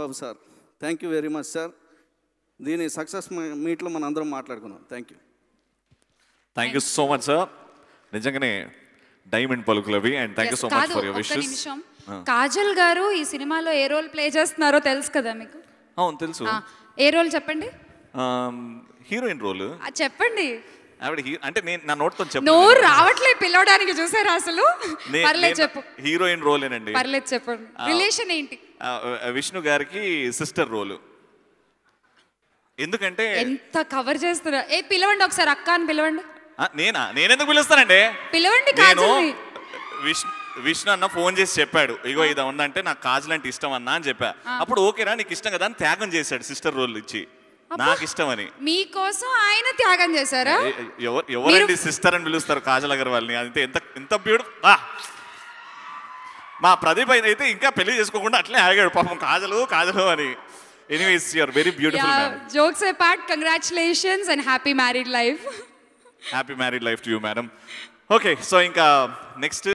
Babu sir thank you very much sir దీని success మీట్లో మనం అందరం మాట్లాడుకున్నాం thank you thank you so much sir నిజంగానే డైమండ్ పలుకులవి and thank you so much for your wishes Kajal గారు ఈ సినిమాలో ఏ రోల్ ప్లే చేస్తున్నారో తెలుసు కదా మీకు అవును తెలుసు ఏ రోల్ చెప్పండి హీరోయిన్ రోల్ చెప్పండి ఆవిడ అంటే నేను నా నోట్తో చెప్పు నోరు రావట్లేదు పిలవడానికి చూసారు అసలు పర్లేదు చెప్పు హీరోయిన్ రోల్ ఏనండి పర్లేదు చెప్పండి రిలేషన్ ఏంటి విష్ణు గారికి సిస్టర్ రోల్ ఎందుకంటే ఎంత కవర్ చేస్తున్నా ఏ పిలవండి ఒకసారి అక్క అని పిలవండి నేనా నేనెందుకు పిలుస్తానండి పిలవండి నేను విష్ణు అన్న ఫోన్ చేసి చెప్పాడు ఇగో ఇది ఉందంటే నాకు కాజల్ అంటే ఇష్టం అన్నా అని చెప్పా అప్పుడు ఓకేనా నీకు ఇష్టం కదా అని త్యాగం చేశాడు సిస్టర్ రోల్ ఇచ్చి నాకు ఇష్టం అని మీకోసం ఆయన త్యాగం చేశారా ఎవరండి సిస్టర్ అని పిలుస్తారు కాజల్ అగర్వాల్ అంతే ఎంత ఎంత బ్యూటిఫుల్ మా ప్రదీప్ అయిన అయితే ఇంకా పెళ్లి చేసుకోకుండా అట్లే ఆగాడు పాపం కాజలు కాజలు అని anyways you very beautiful jokes and happy married life happy married life to you madam okay so ఇంకా నెక్స్ట్